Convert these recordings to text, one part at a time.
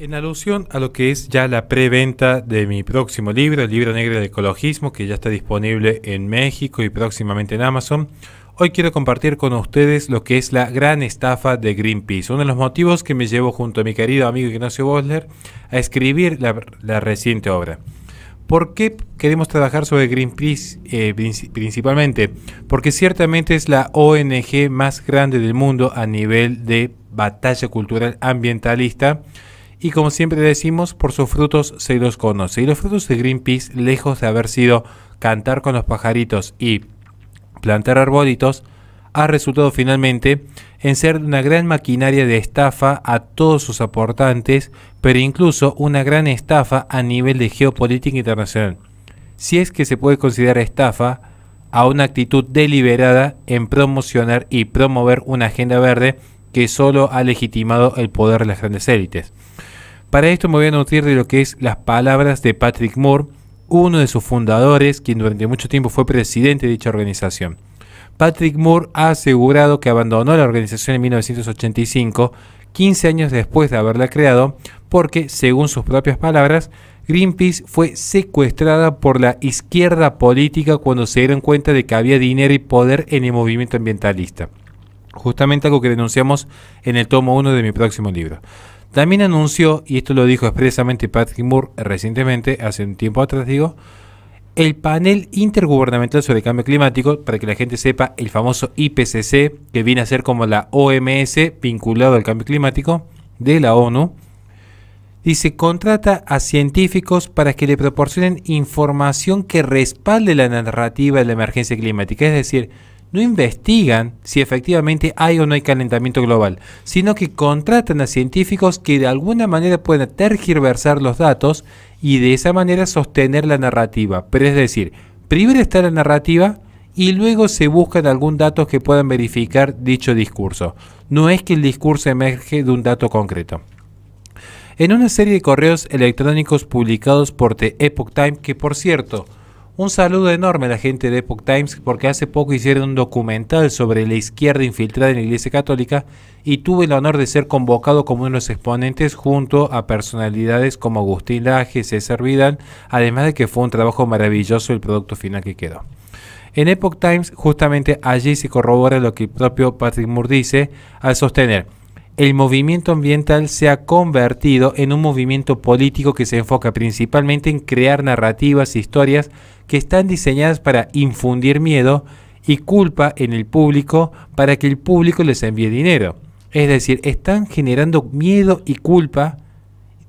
En alusión a lo que es ya la preventa de mi próximo libro, el libro negro del ecologismo, que ya está disponible en México y próximamente en Amazon, hoy quiero compartir con ustedes lo que es la gran estafa de Greenpeace. Uno de los motivos que me llevó junto a mi querido amigo Ignacio Bosler a escribir la, reciente obra. ¿Por qué queremos trabajar sobre Greenpeace eh, principalmente? Porque ciertamente es la ONG más grande del mundo a nivel de batalla cultural ambientalista y como siempre decimos, por sus frutos se los conoce. Y los frutos de Greenpeace, lejos de haber sido cantar con los pajaritos y plantar arbolitos, ha resultado finalmente en ser una gran maquinaria de estafa a todos sus aportantes, pero incluso una gran estafa a nivel de geopolítica internacional. Si es que se puede considerar estafa a una actitud deliberada en promocionar y promover una agenda verde que solo ha legitimado el poder de las grandes élites. Para esto me voy a nutrir de lo que es las palabras de Patrick Moore, uno de sus fundadores, quien durante mucho tiempo fue presidente de dicha organización. Patrick Moore ha asegurado que abandonó la organización en 1985, 15 años después de haberla creado, porque, según sus propias palabras, Greenpeace fue secuestrada por la izquierda política cuando se dieron cuenta de que había dinero y poder en el movimiento ambientalista. Justamente algo que denunciamos en el tomo 1 de mi próximo libro. También anunció, y esto lo dijo expresamente Patrick Moore recientemente, hace un tiempo atrás digo, el panel intergubernamental sobre el cambio climático, para que la gente sepa, el famoso IPCC, que viene a ser como la OMS vinculado al cambio climático de la ONU, dice, contrata a científicos para que le proporcionen información que respalde la narrativa de la emergencia climática. Es decir, no investigan si efectivamente hay o no hay calentamiento global, sino que contratan a científicos que de alguna manera puedan tergiversar los datos y de esa manera sostener la narrativa. Pero es decir, primero está la narrativa y luego se buscan algún dato que puedan verificar dicho discurso. No es que el discurso emerge de un dato concreto. En una serie de correos electrónicos publicados por The Epoch Time, que por cierto, un saludo enorme a la gente de Epoch Times porque hace poco hicieron un documental sobre la izquierda infiltrada en la Iglesia Católica y tuve el honor de ser convocado como uno de los exponentes junto a personalidades como Agustín Laje, César Vidal, además de que fue un trabajo maravilloso el producto final que quedó. En Epoch Times justamente allí se corrobora lo que el propio Patrick Moore dice al sostener el movimiento ambiental se ha convertido en un movimiento político que se enfoca principalmente en crear narrativas, historias que están diseñadas para infundir miedo y culpa en el público para que el público les envíe dinero. Es decir, están generando miedo y culpa.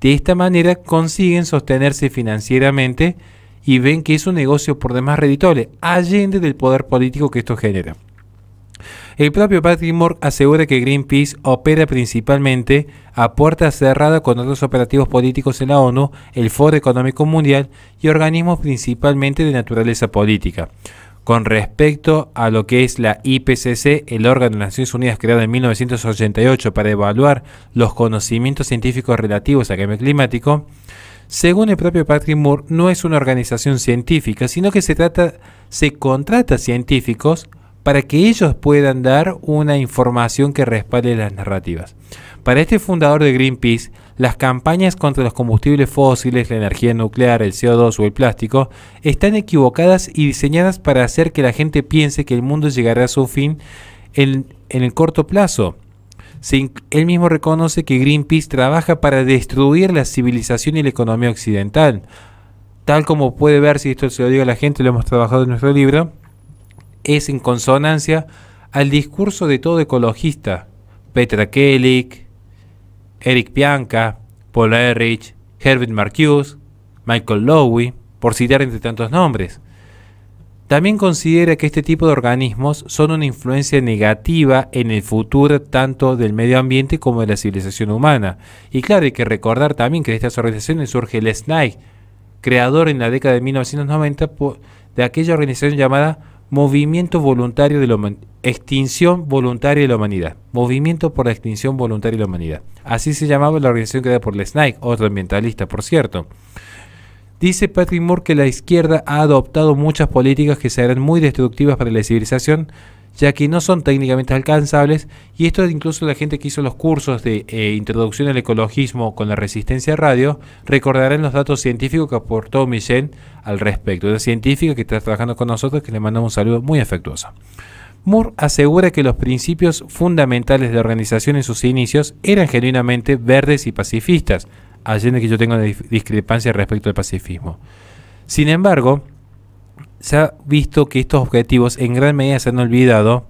De esta manera consiguen sostenerse financieramente y ven que es un negocio por demás reditable, allende del poder político que esto genera. El propio Patrick Moore asegura que Greenpeace opera principalmente a puerta cerrada con otros operativos políticos en la ONU, el Foro Económico Mundial y organismos principalmente de naturaleza política. Con respecto a lo que es la IPCC, el órgano de Naciones Unidas creado en 1988 para evaluar los conocimientos científicos relativos al cambio climático, según el propio Patrick Moore, no es una organización científica, sino que se trata se contrata científicos para que ellos puedan dar una información que respalde las narrativas. Para este fundador de Greenpeace, las campañas contra los combustibles fósiles, la energía nuclear, el CO2 o el plástico están equivocadas y diseñadas para hacer que la gente piense que el mundo llegará a su fin en, el corto plazo. él mismo reconoce que Greenpeace trabaja para destruir la civilización y la economía occidental. Tal como puede ver, si esto se lo digo a la gente, lo hemos trabajado en nuestro libro, es en consonancia al discurso de todo ecologista, Petra Kelly, Eric Bianca, Paul Erich, Herbert Marcuse, Michael Lowy, por citar entre tantos nombres. También considera que este tipo de organismos son una influencia negativa en el futuro tanto del medio ambiente como de la civilización humana. Y claro, hay que recordar también que de estas organizaciones surge el SNAI, creador en la década de 1990 de aquella organización llamada Movimiento voluntario de la Extinción voluntaria de la humanidad. Movimiento por la extinción voluntaria de la humanidad. Así se llamaba la organización creada por Lesnike, otro ambientalista, por cierto. Dice Patrick Moore que la izquierda ha adoptado muchas políticas que serán muy destructivas para la civilización, ya que no son técnicamente alcanzables y esto incluso la gente que hizo los cursos de eh, introducción al ecologismo con la resistencia a radio recordarán los datos científicos que aportó Michelle al respecto, una científica que está trabajando con nosotros que le mandamos un saludo muy afectuoso. Moore asegura que los principios fundamentales de la organización en sus inicios eran genuinamente verdes y pacifistas, allende que yo tengo una discrepancia respecto al pacifismo. Sin embargo, se ha visto que estos objetivos en gran medida se han olvidado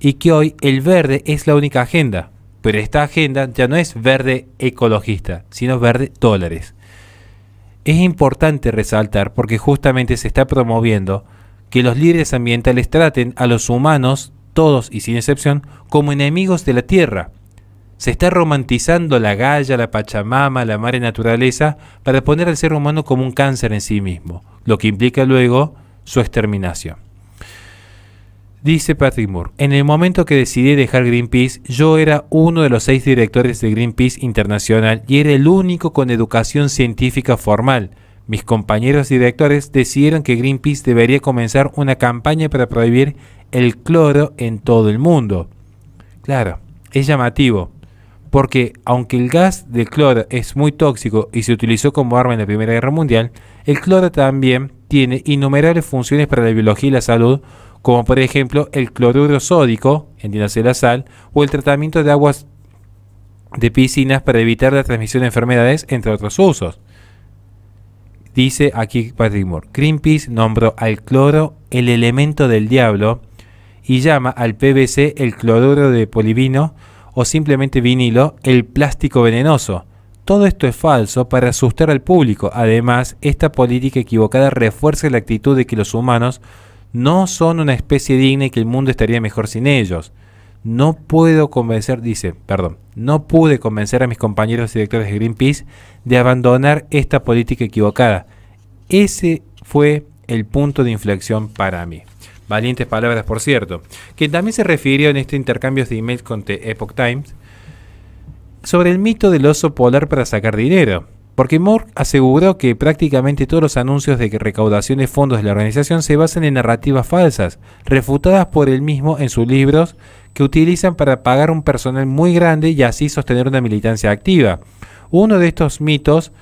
y que hoy el verde es la única agenda. Pero esta agenda ya no es verde ecologista, sino verde dólares. Es importante resaltar porque justamente se está promoviendo que los líderes ambientales traten a los humanos, todos y sin excepción, como enemigos de la tierra. Se está romantizando la galla, la pachamama, la madre naturaleza, para poner al ser humano como un cáncer en sí mismo, lo que implica luego su exterminación. Dice Patrick Moore, en el momento que decidí dejar Greenpeace, yo era uno de los seis directores de Greenpeace Internacional y era el único con educación científica formal. Mis compañeros directores decidieron que Greenpeace debería comenzar una campaña para prohibir el cloro en todo el mundo. Claro, es llamativo, porque aunque el gas del cloro es muy tóxico y se utilizó como arma en la Primera Guerra Mundial, el cloro también tiene innumerables funciones para la biología y la salud, como por ejemplo el cloruro sódico, en la sal, o el tratamiento de aguas de piscinas para evitar la transmisión de enfermedades, entre otros usos. Dice aquí Patrick Moore, Greenpeace nombró al cloro el elemento del diablo y llama al PVC el cloruro de polivino o simplemente vinilo el plástico venenoso, todo esto es falso para asustar al público. Además, esta política equivocada refuerza la actitud de que los humanos no son una especie digna y que el mundo estaría mejor sin ellos. No puedo convencer, dice, perdón, no pude convencer a mis compañeros directores de Greenpeace de abandonar esta política equivocada. Ese fue el punto de inflexión para mí. Valientes palabras, por cierto, que también se refirió en este intercambio de emails con The Epoch Times sobre el mito del oso polar para sacar dinero, porque Moore aseguró que prácticamente todos los anuncios de recaudación de fondos de la organización se basan en narrativas falsas, refutadas por él mismo en sus libros, que utilizan para pagar un personal muy grande y así sostener una militancia activa. Uno de estos mitos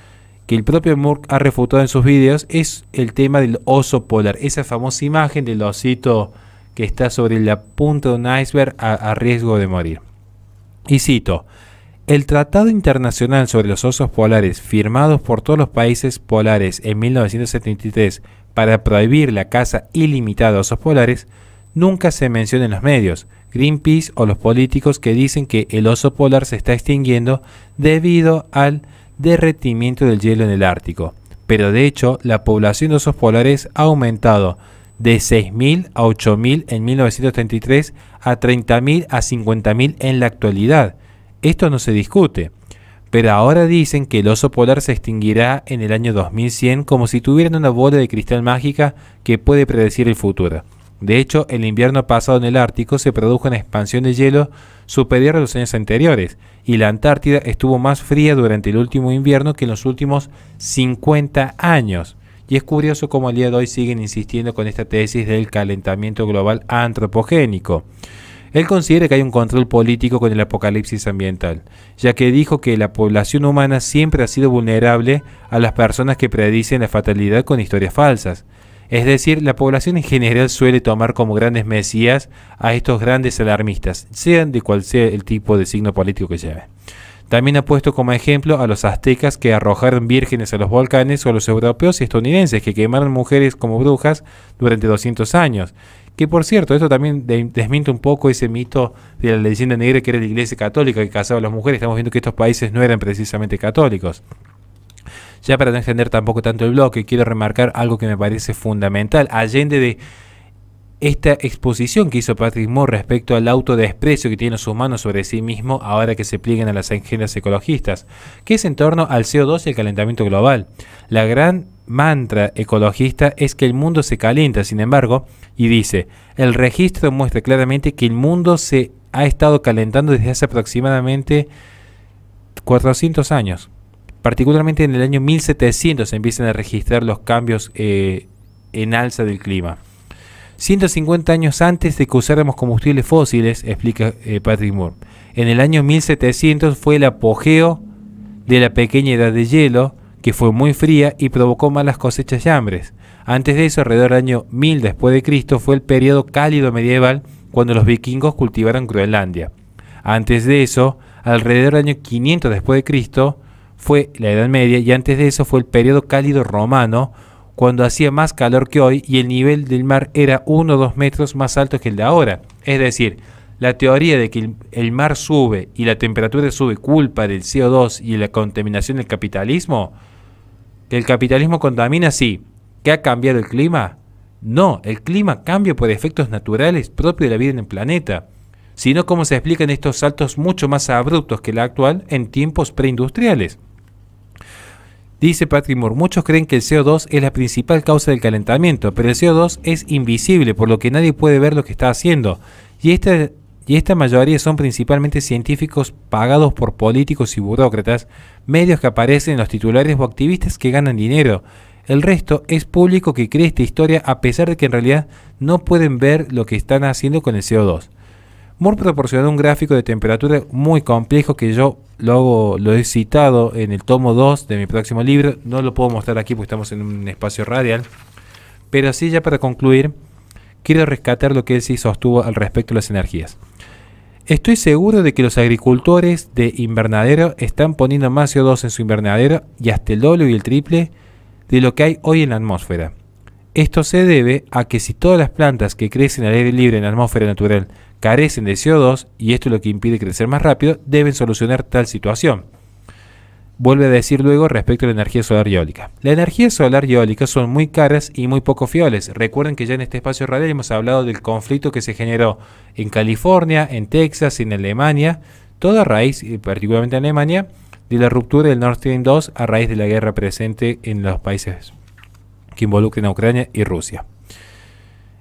que el propio Moore ha refutado en sus vídeos es el tema del oso polar, esa famosa imagen del osito que está sobre la punta de un iceberg a riesgo de morir. Y cito, el Tratado Internacional sobre los Osos Polares, firmado por todos los países polares en 1973 para prohibir la caza ilimitada de osos polares, nunca se menciona en los medios, Greenpeace o los políticos que dicen que el oso polar se está extinguiendo debido al derretimiento del hielo en el Ártico. Pero de hecho, la población de osos polares ha aumentado de 6.000 a 8.000 en 1933 a 30.000 a 50.000 en la actualidad esto no se discute. Pero ahora dicen que el oso polar se extinguirá en el año 2100 como si tuvieran una bola de cristal mágica que puede predecir el futuro. De hecho, el invierno pasado en el Ártico se produjo una expansión de hielo superior a los años anteriores, y la Antártida estuvo más fría durante el último invierno que en los últimos 50 años. Y es curioso cómo al día de hoy siguen insistiendo con esta tesis del calentamiento global antropogénico. Él considera que hay un control político con el apocalipsis ambiental, ya que dijo que la población humana siempre ha sido vulnerable a las personas que predicen la fatalidad con historias falsas. Es decir, la población en general suele tomar como grandes mesías a estos grandes alarmistas, sean de cual sea el tipo de signo político que lleve. También ha puesto como ejemplo a los aztecas que arrojaron vírgenes a los volcanes o a los europeos y estadounidenses que quemaron mujeres como brujas durante 200 años que por cierto, esto también desmiente un poco ese mito de la leyenda negra que era la iglesia católica que casaba a las mujeres. Estamos viendo que estos países no eran precisamente católicos. Ya para no extender tampoco tanto el bloque, quiero remarcar algo que me parece fundamental. Allende de esta exposición que hizo Patrick Moore respecto al autodesprecio que tiene los humanos sobre sí mismo ahora que se plieguen a las agendas ecologistas, que es en torno al CO2 y el calentamiento global. La gran mantra ecologista es que el mundo se calienta, sin embargo, y dice, el registro muestra claramente que el mundo se ha estado calentando desde hace aproximadamente 400 años. Particularmente en el año 1700 se empiezan a registrar los cambios eh, en alza del clima. 150 años antes de que usáramos combustibles fósiles, explica eh, Patrick Moore. En el año 1700 fue el apogeo de la pequeña edad de hielo, que fue muy fría y provocó malas cosechas y hambres. Antes de eso, alrededor del año 1000 después de Cristo, fue el periodo cálido medieval cuando los vikingos cultivaron Groenlandia. Antes de eso, alrededor del año 500 después de Cristo, fue la Edad Media y antes de eso fue el periodo cálido romano cuando hacía más calor que hoy y el nivel del mar era 1 o 2 metros más alto que el de ahora. Es decir, la teoría de que el mar sube y la temperatura sube culpa del CO2 y la contaminación del capitalismo ¿Que el capitalismo contamina? Sí. ¿Que ha cambiado el clima? No, el clima cambia por efectos naturales propios de la vida en el planeta, sino como se explican estos saltos mucho más abruptos que la actual en tiempos preindustriales. Dice Patrick Moore, muchos creen que el CO2 es la principal causa del calentamiento, pero el CO2 es invisible, por lo que nadie puede ver lo que está haciendo. Y esta y esta mayoría son principalmente científicos pagados por políticos y burócratas, medios que aparecen en los titulares o activistas que ganan dinero. El resto es público que cree esta historia a pesar de que en realidad no pueden ver lo que están haciendo con el CO2. Moore proporcionó un gráfico de temperatura muy complejo que yo lo, lo he citado en el tomo 2 de mi próximo libro. No lo puedo mostrar aquí porque estamos en un espacio radial. Pero sí, ya para concluir, quiero rescatar lo que él sí sostuvo al respecto de las energías. Estoy seguro de que los agricultores de invernadero están poniendo más CO2 en su invernadero y hasta el doble y el triple de lo que hay hoy en la atmósfera. Esto se debe a que si todas las plantas que crecen al aire libre en la atmósfera natural carecen de CO2, y esto es lo que impide crecer más rápido, deben solucionar tal situación. Vuelve a decir luego respecto a la energía solar y eólica. La energía solar y eólica son muy caras y muy poco fiables. Recuerden que ya en este espacio radial hemos hablado del conflicto que se generó en California, en Texas, en Alemania, toda a raíz, y particularmente en Alemania, de la ruptura del Nord Stream 2 a raíz de la guerra presente en los países que involucran a Ucrania y Rusia.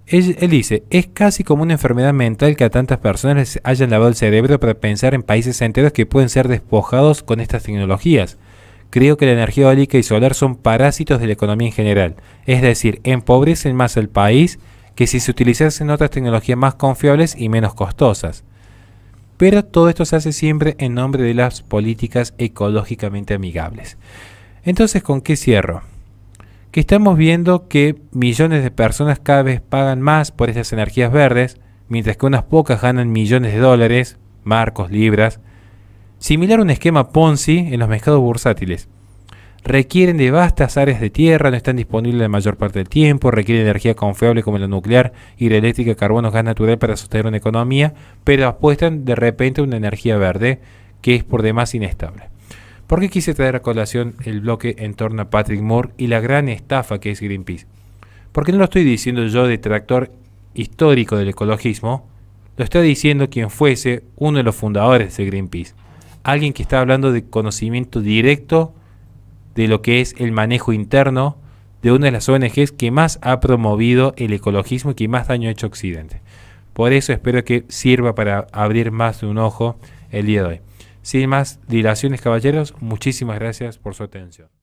Él, dice, es casi como una enfermedad mental que a tantas personas les hayan lavado el cerebro para pensar en países enteros que pueden ser despojados con estas tecnologías. Creo que la energía eólica y solar son parásitos de la economía en general, es decir, empobrecen más al país que si se utilizasen otras tecnologías más confiables y menos costosas. Pero todo esto se hace siempre en nombre de las políticas ecológicamente amigables. Entonces, ¿con qué cierro? estamos viendo que millones de personas cada vez pagan más por esas energías verdes, mientras que unas pocas ganan millones de dólares, marcos, libras, similar a un esquema Ponzi en los mercados bursátiles. Requieren de vastas áreas de tierra, no están disponibles la mayor parte del tiempo, requieren energía confiable como la nuclear, hidroeléctrica, carbono, gas natural para sostener una economía, pero apuestan de repente a una energía verde que es por demás inestable. ¿Por qué quise traer a colación el bloque en torno a Patrick Moore y la gran estafa que es Greenpeace? Porque no lo estoy diciendo yo detractor histórico del ecologismo, lo está diciendo quien fuese uno de los fundadores de Greenpeace, alguien que está hablando de conocimiento directo de lo que es el manejo interno de una de las ONGs que más ha promovido el ecologismo y que más daño ha hecho Occidente. Por eso espero que sirva para abrir más de un ojo el día de hoy. Sin más dilaciones, caballeros, muchísimas gracias por su atención.